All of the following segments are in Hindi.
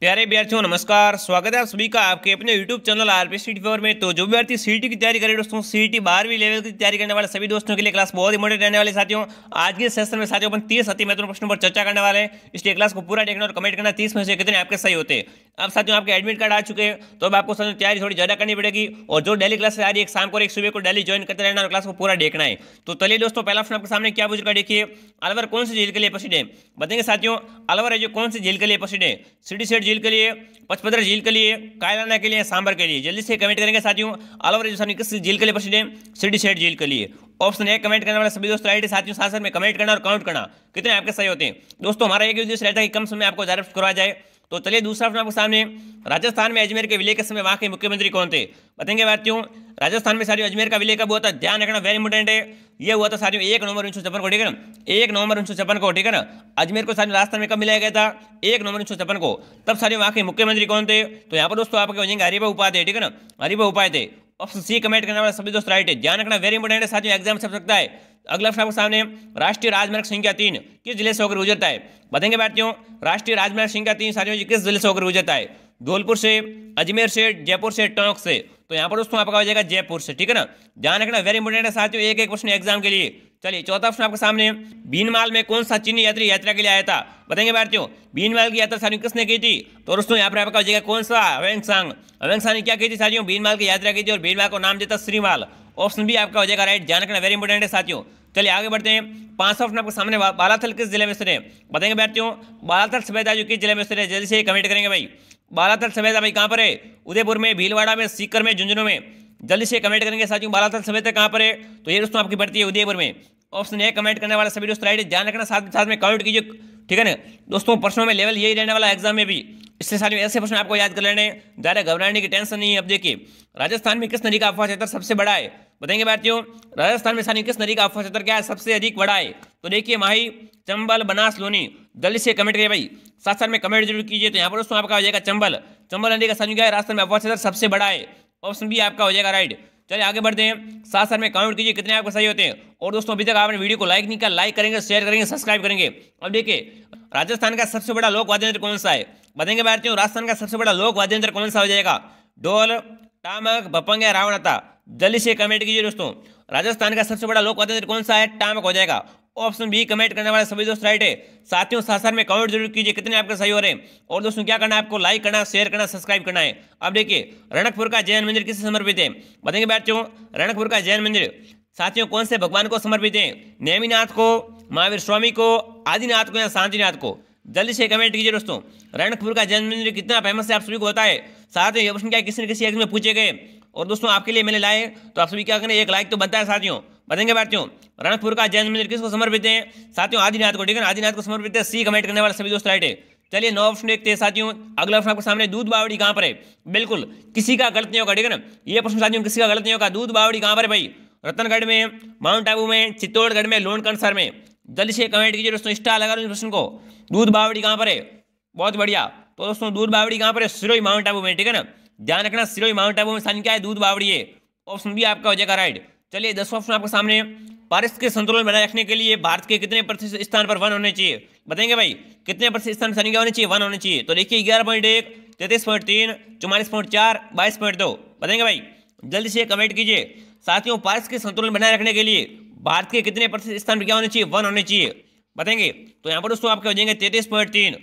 प्यारे विद्यार्थियों नमस्कार स्वागत है आप सभी का आपके अपने YouTube channel R P C में तो जो विद्यार्थी सी की तैयारी करें दोस्तों सी टी बारहवीं लेवल की तैयारी करने वाले सभी दोस्तों के लिए क्लास बहुत इंपॉर्टेंट रहने वाले साथियों आज के सेशन में साथियों अपन तीस अति महत्वपूर्ण प्रश्नों पर चर्चा करने वाले हैं इसलिए क्लास को पूरा देखना और कमेंट करना तीस में से कितने आपके सही होते अब साथियों आपके एडमिट कार्ड आ चुके हैं तो अब आपको साथियों तैयारी थोड़ी ज़्यादा करनी पड़ेगी और जो डेली क्लास आ रही है शाम को एक सुबह को डेली ज्वाइन करते रहना और क्लास को पूरा देखना है तो चलिए दोस्तों पहला ऑप्शन आपके सामने क्या बुझ देखिए अलवर कौन सी झील के लिए प्रसिद्ध है बताएंगे साथियों अलवर है जो कौन सी झील के लिए प्रसिद्ध है सिटी सेट झील के लिए पचपदरा झील के लिए कायलाना के लिए सांबर के लिए जल्दी से कमेंट करेंगे साथियों अलवर जो सामने किस झील के लिए प्रसिद्ध है सिटी सेट झील के लिए ऑप्शन एक कमेंट करने वाले सभी दोस्तों राइट साथियों साथ में कमेंट करना और काउंट करना कितने आपके सही होते हैं दोस्तों हमारा एक उद्देश्य रहता है कि कम समय आपको जारी करवा जाए तो चलिए दूसरा प्रश्न आपके सामने राजस्थान में अजमेर के विलय के समय वहां के मुख्यमंत्री कौन थे बताएंगे भारतीयों राजस्थान में साथियों अजमेर का विलय कब हुआ था ध्यान रखना वेरी इंपॉर्टेंट है ये हुआ था साथियों एक नवंबर उन्नीस को ठीक है ना एक नवंबर उन्नीस को ठीक है ना अजमेर को साथियों राजस्थान में कब मिलाया गया था एक नवंबर उन्नीस को तब साथियों वहाँ के मुख्यमंत्री कौन थे तो यहाँ पर दोस्तों आपके हो जाएंगे हरिभा उपाध्याय ठीक है ना हरिभा थे ऑप्शन सी कमेंट करने वाले सभी दोस्त राइट है ध्यान रखना वेरी इंपॉर्टेंट है साथियों एग्जाम सब सकता है अगला प्रश्न आपके सामने राष्ट्रीय राजमार्ग संख्या तीन किस जिले से होकर गुजरता है बताएंगे भारतीयों राष्ट्रीय राजमार्ग संख्या तीन साथियों किस जिले से होकर गुजरता है धौलपुर से अजमेर से जयपुर से टोंक से तो यहाँ पर दोस्तों आपका हो जाएगा जयपुर से ठीक है ना ध्यान रखना वेरी इंपॉर्टेंट है साथियों एक एक प्रश्न एग्जाम के लिए चलिए चौथा प्रश्न आपके सामने है माल में कौन सा चीनी यात्री यात्रा के लिए आया था बताएंगे भारतीयों बीनमाल की यात्रा साथियों किसने की थी तो दोस्तों यहाँ पर आपका हो जाएगा कौन सा अवेंग सांग अवेंग सांग ने क्या की थी साथियों बीनमाल की यात्रा की थी और बीनमाल को नाम देता श्रीमाल ऑप्शन भी आपका हो जाएगा राइट ध्यान रखना वेरी इंपॉर्टेंट है साथियों चलिए आगे बढ़ते हैं पांच सौ ऑप्शन आपके सामने बालाथल किस जिले में स्थित है बताएंगे भारतीयों बालाथल सभ्यता जो किस जिले में स्थित है जल्दी से कमेंट करेंगे भाई बालाथल सभ्यता भाई कहाँ पर है उदयपुर में भीलवाड़ा में सीकर में झुंझुनू में जल्दी से कमेंट करेंगे साथियों बाला तक तक कहाँ पर है तो ये दोस्तों आपकी बढ़ती है उदयपुर में ऑप्शन ए कमेंट करने वाला सभी दोस्तों राइट ध्यान रखना साथ साथ में कमेंट कीजिए ठीक है ना दोस्तों प्रश्नों में लेवल यही रहने वाला एग्जाम में भी इससे साथ में ऐसे प्रश्न आपको याद कर लेने ज़्यादा घबराने की टेंशन नहीं है अब देखिए राजस्थान में किस नदी का अफवाह क्षेत्र सबसे बड़ा है बताएंगे भारतीयों राजस्थान में सानी किस नदी का अफवाह क्षेत्र क्या है सबसे अधिक बड़ा है तो देखिए माही चंबल बनास लोनी जल्दी से कमेंट करिए भाई साथ साथ में कमेंट जरूर कीजिए तो यहाँ पर दोस्तों आपका हो जाएगा चंबल चंबल नदी का सानी क्या है राजस्थान में अफवाह क्षेत्र सबसे बड़ा है ऑप्शन भी आपका हो जाएगा राइट चलिए आगे बढ़ते हैं साथ साथ में कमेंट कीजिए कितने आपको सही होते हैं और दोस्तों अभी तक आपने वीडियो को लाइक नहीं किया लाइक करेंगे शेयर करेंगे सब्सक्राइब करेंगे अब देखिए राजस्थान का सबसे बड़ा लोक वाद्य यंत्र कौन सा है बताएंगे भारतीय राजस्थान का सबसे बड़ा लोक वाद्य यंत्र कौन सा हो जाएगा ढोल टामक भपंग या जल्दी से कमेंट कीजिए दोस्तों राजस्थान का सबसे बड़ा लोक वाद्य यंत्र कौन सा है टामक हो जाएगा ऑप्शन बी कमेंट करने वाले सभी दोस्त राइट है साथियों साथ साथ में कमेंट जरूर कीजिए कितने आपके सही हो रहे हैं और दोस्तों क्या करना है आपको लाइक करना शेयर करना सब्सक्राइब करना है अब देखिए रणकपुर का जैन मंदिर किसे समर्पित है बताएंगे बच्चों रणकपुर का जैन मंदिर साथियों कौन से भगवान को समर्पित है नेमीनाथ को महावीर स्वामी को आदिनाथ को या शांतिनाथ को जल्दी से कमेंट कीजिए दोस्तों रणकपुर का जैन मंदिर कितना फेमस है आप सभी को होता है साथ में ये प्रश्न क्या किसी न किसी एक में पूछे गए और दोस्तों आपके लिए मैंने लाए तो आप सभी क्या करें एक लाइक तो बनता है साथियों बताएंगे भारतीयों रणपुर का जैन मंदिर किसको समर्पित है साथियों आदिनाथ को ठीक है आदिनाथ को समर्पित है सी कमेंट करने वाले सभी दोस्त राइट है चलिए नौ ऑप्शन देखते हैं साथियों अगला ऑप्शन आपके सामने दूध बावड़ी कहां पर है बिल्कुल किसी का गलत नहीं होगा ठीक है ना ये प्रश्न साथियों किसी का गलत नहीं होगा दूध बावड़ी कहां पर है भाई रतनगढ़ में माउंट आबू में चित्तौड़गढ़ में लोनकनसर में जल्दी से कमेंट कीजिए दोस्तों स्टार लगा इस प्रश्न को दूध बावड़ी कहाँ पर है बहुत बढ़िया तो दोस्तों दूध बावड़ी कहाँ पर है सिरोई माउंट आबू में ठीक है ना ध्यान रखना सिरोही माउंट आबू में स्थान क्या है दूध बावड़ी है ऑप्शन भी आपका हो जाएगा राइट चलिए दस ऑप्शन आपके सामने पारिस के संतुलन बनाए रखने के लिए भारत के कितने प्रतिशत स्थान पर वन होने चाहिए बताएंगे भाई कितने प्रतिशत स्थान पर क्या होने चाहिए वन होने चाहिए तो देखिए ग्यारह पॉइंट एक तैतीस पॉइंट तीन चौवालीस पॉइंट चार बाईस पॉइंट दो बताएंगे भाई जल्दी से कमेंट कीजिए साथियों पारिस के संतुलन बनाए रखने के लिए भारत के कितने प्रतिशत स्थान पर क्या होने चाहिए वन होने चाहिए बताएंगे तो यहाँ पर दोस्तों आपके हो जाएंगे तैतीस पॉइंट तीन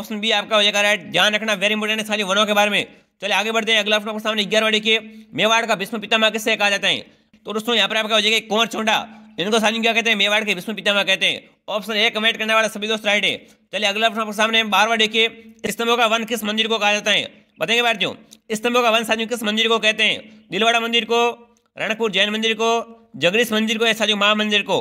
ऑप्शन बी आपका हो जाएगा राइट ध्यान रखना वेरी इंपॉर्टेंट है वनों के बारे में चलिए आगे बढ़ते हैं अगला ऑप्शन आपके सामने ग्यारह देखिए मेवाड़ का भीष्म पितामह किससे कहा जाता है तो दोस्तों यहाँ पर आपका हो जाएगा कुंवर चौंडा इनको सानी क्या कहते हैं मेवाड़ के विष्णु पितामा कहते हैं ऑप्शन ए कमेंट करने वाला सभी दोस्त राइट है चलिए अगला प्रश्न आपके सामने बारवा देखिए स्तंभों का वन किस मंदिर को कहा जाता है बताएंगे भारतीयों स्तंभों का वन साजू किस मंदिर को कहते हैं दिलवाड़ा मंदिर को रणकपुर जैन मंदिर को जगदीश मंदिर को या साजू महा मंदिर को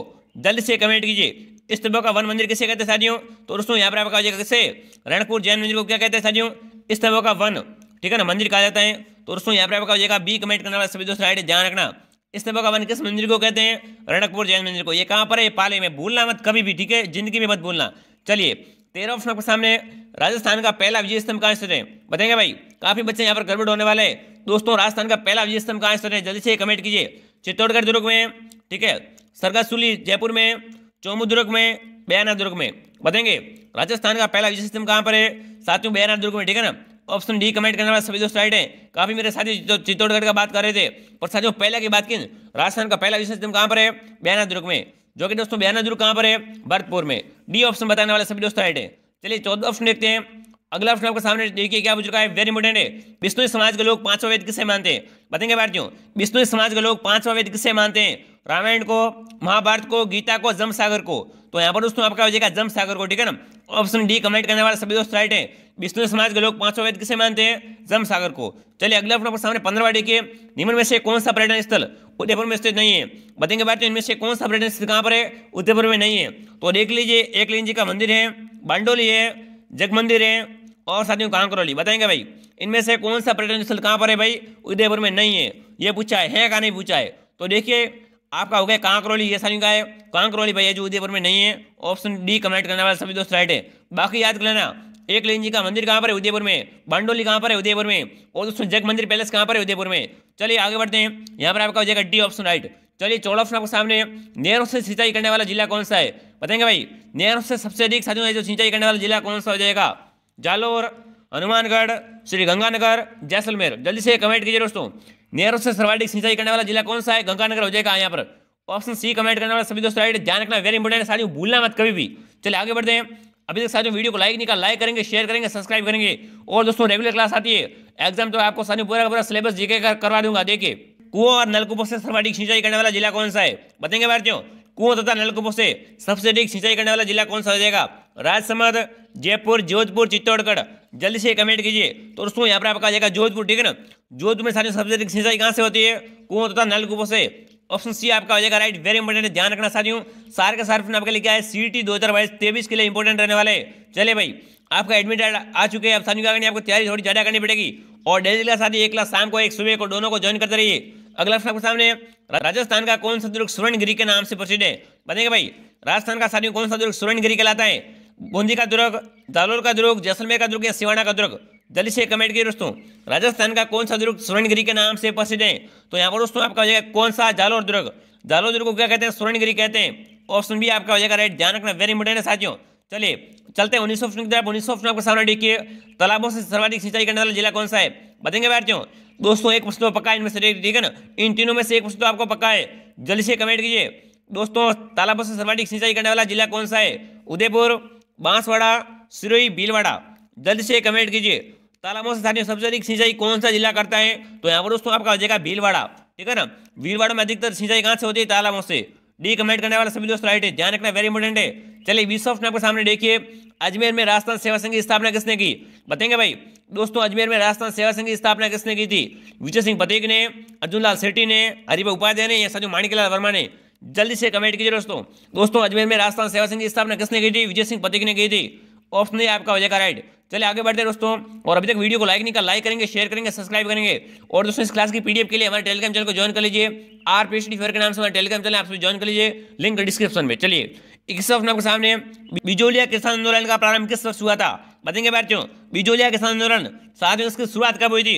जल्द से कमेंट कीजिए स्तंभों का वन मंदिर किसे कहते हैं शादियों तो दोस्तों यहाँ पर आपका हो जाएगा किसे रणकपुर जैन मंदिर को क्या कहते हैं शादियों स्तंभों का वन ठीक है ना मंदिर कहा जाता है तो दोस्तों यहाँ पर आपका हो जाएगा बी कमेंट करने वाला सभी दोस्त राइट ध्यान रखना इस तरह भगवान किस मंदिर को कहते हैं रणकपुर जैन मंदिर को ये कहाँ पर है पाले में भूलना मत कभी भी ठीक है जिंदगी में मत भूलना चलिए तेरह ऑप्शन आपके सामने राजस्थान का पहला विजय स्तंभ कहाँ स्थित है बताएंगे भाई काफी बच्चे यहाँ पर गड़बड़ होने वाले हैं दोस्तों राजस्थान का पहला विजय स्तंभ कहाँ स्थित है जल्दी से कमेंट कीजिए चित्तौड़गढ़ दुर्ग में ठीक है सरगासुली जयपुर में चौमू दुर्ग में बयाना दुर्ग में बताएंगे राजस्थान का पहला विजय स्तंभ कहाँ पर है साथियों बयाना दुर्ग में ठीक है ना ऑप्शन डी कमेंट करने वाला सभी दोस्त राइट है काफी मेरे साथी जो चित्तौड़गढ़ का बात कर रहे थे और साथियों पहला की बात की राजस्थान का पहला विशेष सिस्टम कहाँ पर है बयाना दुर्ग में जो कि दोस्तों बयाना दुर्ग कहाँ पर है भरतपुर में डी ऑप्शन बताने वाले सभी दोस्त राइट है चलिए चौदह ऑप्शन देखते हैं अगला ऑप्शन आपके सामने देखिए क्या पूछ है वेरी इंपोर्टेंट है विष्णु समाज के लोग पांचवा वेद किसे मानते हैं बताएंगे भारतीयों विष्णु समाज के लोग पांचवा वेद किसे मानते हैं रामायण को महाभारत को गीता को जमसागर को तो यहाँ पर दोस्तों आपका हो जाएगा जम सागर को ठीक है ना ऑप्शन डी कमेंट करने वाले सभी दोस्त राइट है विष्णु समाज के लोग पांचों वेद किसे मानते हैं जम सागर को चलिए अगले अपने सामने पंद्रह देखिए निम्न में से कौन सा पर्यटन स्थल उदयपुर में स्थित नहीं है बताएंगे बात इनमें से कौन सा पर्यटन स्थल कहाँ पर है उदयपुर में नहीं है तो देख लीजिए एक जी का मंदिर है बांडोली है जग मंदिर है और साथियों कहाँ करोली बताएंगे भाई इनमें से कौन सा पर्यटन स्थल कहाँ पर है भाई उदयपुर में नहीं है ये पूछा है, है का नहीं पूछा है तो देखिए आपका हो गया कांकरोली ये सारी का है कांकरोली भैया जो उदयपुर में नहीं है ऑप्शन डी कमेंट करने वाला सभी दोस्त राइट है बाकी याद कर लेना एक लेन जी का मंदिर कहाँ पर है उदयपुर में बांडोली कहाँ पर है उदयपुर में और दोस्तों जग मंदिर पैलेस कहाँ पर है उदयपुर में चलिए आगे बढ़ते हैं यहाँ पर आपका हो जाएगा डी ऑप्शन राइट चलिए चौड़ा ऑप्शन आपके सामने नेहरू से सिंचाई करने वाला जिला कौन सा है बताएंगे भाई नेहरू से सबसे अधिक साधु है जो सिंचाई करने वाला जिला कौन सा हो जाएगा जालोर हनुमानगढ़ श्री गंगानगर जैसलमेर जल्दी से कमेंट कीजिए दोस्तों नियरेस्ट से सर्वाधिक सिंचाई करने वाला जिला कौन सा है गंगानगर हो जाएगा यहाँ पर ऑप्शन सी कमेंट करने वाला सभी दोस्तों राइट ध्यान रखना वेरी इंपॉर्टेंट साथियों भूलना मत कभी भी चलिए आगे बढ़ते हैं अभी तक साथियों वीडियो को लाइक नहीं कर लाइक करेंगे शेयर करेंगे सब्सक्राइब करेंगे और दोस्तों रेगुलर क्लास आती है एग्जाम तो आपको साथियों पूरा पूरा सिलेबस जीके करवा दूंगा देखिए कुओं और नलकूपों से सर्वाधिक सिंचाई करने वाला जिला कौन सा है बताएंगे भारतीयों कुओं तथा नलकूपों से सबसे अधिक सिंचाई करने वाला जिला कौन सा हो जाएगा राजसमंद जयपुर जोधपुर चित्तौड़गढ़ जल्दी से कमेंट कीजिए तो दोस्तों यहाँ पर आपका आ जाएगा जोधपुर ठीक है ना जोधपुर में सारी सबसे अधिक सिंचाई कहाँ से होती है कुओं तथा नलकूपों से ऑप्शन सी आपका हो जाएगा राइट वेरी इंपॉर्टेंट है ध्यान रखना साथियों सार के सार आपके क्या है सी टी दो हजार बाईस तेईस के लिए इंपॉर्टेंट रहने वाले चले भाई आपका एडमिट कार्ड आ चुके हैं आप साथियों आपको तैयारी थोड़ी ज्यादा करनी पड़ेगी और डेली क्लास आती है एक क्लास शाम को एक सुबह को दोनों को ज्वाइन करते रहिए अगला प्रश्न आपके सामने राजस्थान का कौन सा दुर्ग सुवर्णगिरी के नाम से प्रसिद्ध है बताएंगे भाई राजस्थान का साथियों कौन सा दुर्ग सुवर्णगिरी कहलाता है बूंदी का दुर्ग जालोर का दुर्ग जैसलमेर का दुर्ग या सिवाना का दुर्ग जल्दी से कमेंट कीजिए दोस्तों राजस्थान का कौन सा दुर्ग सुवर्णगिरी के नाम से प्रसिद्ध है तो यहाँ पर दोस्तों आपका हो जाएगा कौन सा जालोर दुर्ग जालोर दुर्ग को क्या कहते हैं सुवर्णगिरी कहते हैं ऑप्शन भी आपका हो जाएगा राइट ध्यान रखना वेरी इंपोर्टेंट है साथियों चलिए चलते हैं उन्नीस सौ उन्नीस सौ आपका सामने देखिए तालाबों से सर्वाधिक सिंचाई करने वाला जिला कौन सा है बताएंगे भारतीयों दोस्तों एक प्रश्न पका इनमें से ठीक है ना इन तीनों में से एक प्रश्न आपको पका है जल्दी से कमेंट कीजिए दोस्तों तालाबों से सर्वाधिक सिंचाई करने वाला जिला कौन सा है उदयपुर बांसवाड़ा सिरोही भीलवाड़ा जल्दी से कमेंट कीजिए तालाबों से सबसे अधिक सिंचाई कौन सा जिला करता है तो यहाँ पर दोस्तों आपका हो जाएगा भीलवाड़ा ठीक है ना भीलवाड़ा में अधिकतर सिंचाई कहाँ से होती है तालाबों से डी कमेंट करने वाले सभी दोस्तों राइट है ध्यान रखना वेरी इंपॉर्टेंट है चलिए बीस ऑफ आपके सामने देखिए अजमेर में राजस्थान सेवा संघ की स्थापना किसने की बताएंगे भाई दोस्तों अजमेर में राजस्थान सेवा संघ की स्थापना किसने की थी विजय सिंह पतेक ने अर्जुन लाल सेठी ने हरिभा उपाध्याय ने या साजू माणिकलाल वर्मा ने जल्दी से कमेंट कीजिए दोस्तों दोस्तों अजमेर में राजस्थान सेवा संघ की स्थापना किसने की थी विजय सिंह पतेक ने की थी ऑप्शन नहीं आपका हो जाएगा राइट चलिए आगे बढ़ते हैं दोस्तों और अभी तक वीडियो को लाइक नहीं कर लाइक करेंगे शेयर करेंगे सब्सक्राइब करेंगे और दोस्तों इस क्लास की पीडीएफ के लिए हमारे टेलीग्राम चैनल को ज्वाइन कर लीजिए आर पी के नाम से हमारे टेलीग्राम चैनल आप सभी ज्वाइन कर लीजिए लिंक डिस्क्रिप्शन में चलिए इक्कीस ऑप्शन आपके सामने बिजोलिया किसान आंदोलन का प्रारंभ किस वर्ष हुआ था बताएंगे बच्चों बिजोलिया किसान आंदोलन साथ में उसकी शुरुआत कब हुई थी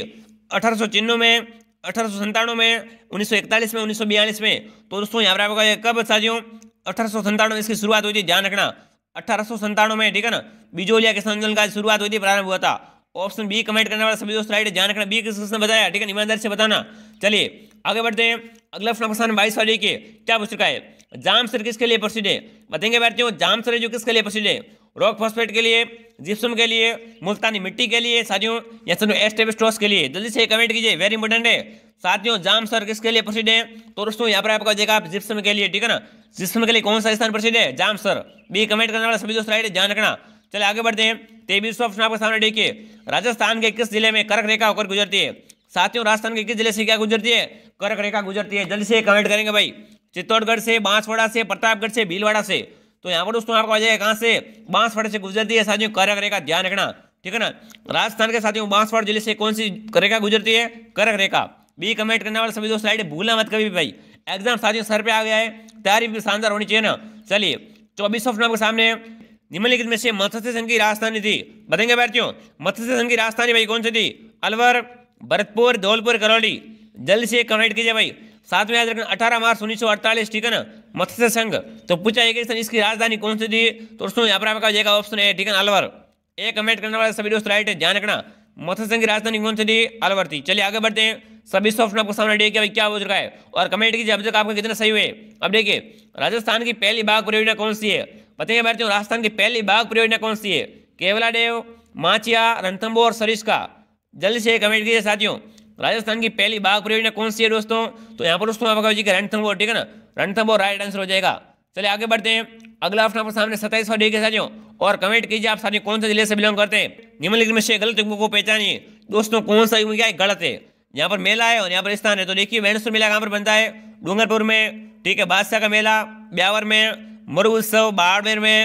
अठारह में अठारह में उन्नीस में उन्नीस में तो दोस्तों यहाँ पर आपका कब साथियों अठारह सौ में इसकी शुरुआत हुई थी ध्यान रखना अठारह में ठीक है ना बिजोलिया किसान आंदोलन का शुरुआत हुई थी प्रारंभ हुआ था ऑप्शन बी कमेंट करने वाला सभी दोस्त राइट ध्यान रखना बी किस किसने बताया ठीक है ईमानदारी से बताना चलिए आगे बढ़ते हैं अगला प्रश्न बाईस वाली के क्या पूछ चुका है सर किसके लिए प्रसिद्ध है बताएंगे जाम सर जो किसके लिए प्रसिद्ध है रॉक फॉस्फेट के लिए जिप्सम के लिए मुल्तानी मिट्टी के लिए साथियों या सुनो एस्टेबिस्टोस के लिए जल्दी से कमेंट कीजिए वेरी इंपॉर्टेंट है साथियों जाम सर किसके लिए प्रसिद्ध है तो दोस्तों यहाँ पर आपका हो आप जिप्सम के लिए ठीक है ना जिप्सम के लिए कौन सा स्थान प्रसिद्ध है जाम सर भी कमेंट करने वाला सभी दोस्त राइट ध्यान रखना चले आगे बढ़ते हैं तेबीस ऑप्शन आपके सामने देखिए राजस्थान के किस जिले में कर्क रेखा होकर गुजरती है साथियों राजस्थान के किस जिले से क्या गुजरती है कर्क रेखा गुजरती है जल्दी से कमेंट करेंगे भाई चित्तौड़गढ़ से बांसवाड़ा से प्रतापगढ़ से भीलवाड़ा से तो यहाँ पर दोस्तों आपको आ जाएगा कहाँ से बांसवाड़े से गुजरती है साथियों करक रेखा ध्यान रखना ठीक है ना राजस्थान के साथियों बांसवाड़ जिले से कौन सी रेखा गुजरती है करक रेखा बी कमेंट करने वाले सभी दोस्त स्लाइड भूलना मत कभी भाई एग्जाम साथियों सर पे आ गया है तैयारी भी शानदार होनी चाहिए ना चलिए चौबीस ऑप्शन आपके सामने निम्नलिखित में से मत्स्य संघ की राजधानी थी बताएंगे भारतीयों मत्स्य संघ की राजधानी भाई कौन सी थी अलवर भरतपुर धौलपुर करौली जल्द से कमेंट कीजिए भाई साथ में याद रखना अठारह मार्च उन्नीस ठीक है ना मत्स्य संघ तो पूछा जाएगा इसकी राजधानी कौन सी थी तो दोस्तों यहाँ पर आपका जाएगा ऑप्शन है ठीक है अलवर एक कमेंट करने वाले सभी दोस्त राइट है ध्यान रखना मत्स्य संघ की राजधानी कौन सी थी अलवर थी चलिए आगे बढ़ते हैं सभी ऑप्शन आपको सामने देखिए भाई क्या हो चुका है और कमेंट कीजिए अब तक आपका कितना सही हुए अब देखिए राजस्थान की पहली बाघ परियोजना कौन सी है पता है भारतीय तो, राजस्थान की पहली बाघ परियोजना कौन सी है केवला देव माचिया रणथम्बो और सरिस्का जल्दी से कमेंट कीजिए साथियों राजस्थान की पहली बाघ परियोजना कौन सी है दोस्तों तो यहाँ पर दोस्तों आपका रणथम्बो ठीक है ना रणथंबोर राइट आंसर हो जाएगा चलिए आगे बढ़ते हैं अगला ऑप्शन आपके सामने सत्ताईस और के साथियों और कमेंट कीजिए आप साथियों कौन से जिले से बिलोंग करते हैं निम्नलिखित में से गलत युग को पहचानिए दोस्तों कौन सा युग क्या है गलत है यहाँ पर मेला है और यहाँ पर स्थान है तो देखिए वेणेश्वर मेला कहाँ पर बनता है डूंगरपुर में ठीक है बादशाह का मेला ब्यावर में मरु उत्सव बाड़मेर में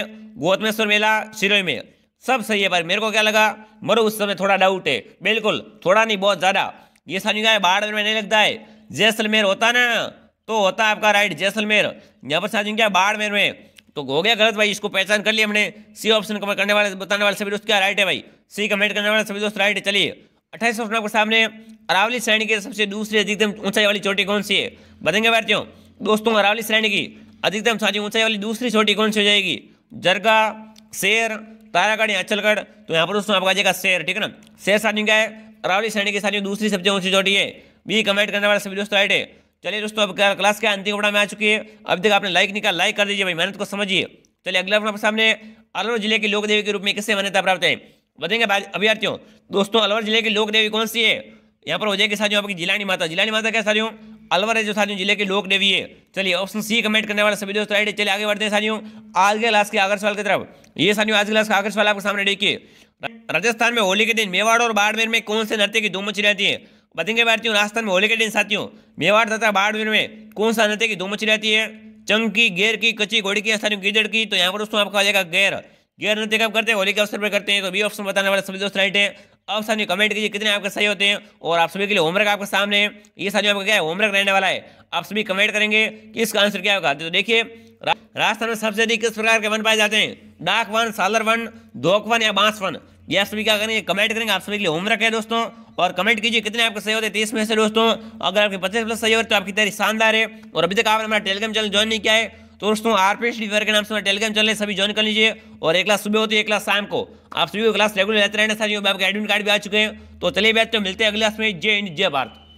गौतमेश्वर मेला सिरोई में सब सही है पर मेरे को क्या लगा मरु उत्सव में थोड़ा डाउट है बिल्कुल थोड़ा नहीं बहुत ज़्यादा ये सब गया बाड़मेर में नहीं लगता है जैसलमेर होता ना तो होता है आपका राइट जैसलमेर यहाँ पर शादी क्या बाड़मेर में तो हो गया गलत भाई इसको पहचान कर लिया हमने सी ऑप्शन कमेंट करने वाले बताने वाले सभी दोस्त क्या राइट है भाई सी कमेंट करने वाले सभी दोस्त राइट चलिए अट्ठाईस ऑप्शन आपके सामने अरावली श्रेणी के सबसे दूसरी अधिकतम ऊंचाई वाली चोटी कौन सी है बताएंगे भारतीयों दोस्तों अरावली श्रेणी की अधिकतम साझी ऊंचाई वाली दूसरी चोटी कौन सी हो जाएगी जरगा शेर तारागढ़ या अचलगढ़ तो यहाँ पर दोस्तों आपका जाएगा शेर ठीक है ना शेर साथियों क्या है अरावली श्रेणी की साथियों दूसरी सबसे ऊंची चोटी है बी कमेंट करने वाले सभी दोस्तों राइट है चलिए दोस्तों अब क्लास के अंतिम अपना में आ चुकी है अब तक आपने लाइक निकाल लाइक कर दीजिए भाई मेहनत को समझिए चलिए अगला अपना सामने अलवर जिले के लोक देवी के रूप में किससे मान्यता प्राप्त है बताएंगे अभ्यार्थियों दोस्तों अलवर जिले की देवी कौन सी है यहाँ पर हो जाएगी साथियों आपकी जिलानी माता जिलानी माता क्या साथियों अलवर है जो साथियों जिले की लोक देवी है चलिए ऑप्शन सी कमेंट करने वाले सभी दोस्तों राइट चलिए आगे बढ़ते हैं साथियों आज के क्लास के आगर सवाल की तरफ ये साथियों आज के क्लास का आगर सवाल आपके सामने देखिए राजस्थान में होली के दिन मेवाड़ और बाड़मेर में कौन से नृत्य की धूम मची रहती है बताएंगे भारतीयों राजस्थान में होली के दिन साथियों मेवाड़ तथा बाड़मेर में कौन सा नृत्य की धूम मची रहती है चंग गेर की कच्ची घोड़ी की स्थानीय गिजड़ की तो यहाँ पर दोस्तों आपको आ जाएगा गेर गेर नृत्य कब करते हैं होली के अवसर पर करते हैं तो बी ऑप्शन बताने वाले सभी दोस्त राइट है अब सामने कमेंट कीजिए कितने आपके सही होते हैं और आप सभी के लिए होमवर्क आपके सामने ये साथियों आपका क्या है होमवर्क रहने वाला है आप सभी कमेंट करेंगे कि इसका आंसर क्या होगा तो देखिए राजस्थान में सबसे अधिक किस प्रकार के वन पाए जाते हैं डाक वन सालर वन धोक वन या बांस वन ये सभी क्या करेंगे कमेंट करेंगे आप सभी के लिए होमवर्क है दोस्तों और कमेंट कीजिए कितने आपके सही होते हैं तीस में से दोस्तों अगर आपके पच्चीस प्लस सही हो तो आपकी तैयारी शानदार है और अभी तक आपने हमारा टेलीग्राम चैनल ज्वाइन नहीं किया है तो दोस्तों आरपीएस वीवर के नाम से टेलीग्राम चैनल सभी ज्वाइन कर लीजिए और एक क्लास सुबह होती है एक क्लास शाम को आप सभी क्लास रेगुलर रहते रहना साथियों आपके एडमिट कार्ड भी आ चुके हैं तो चलिए बैठते मिलते हैं अगले क्लास में जय हिंद जय भारत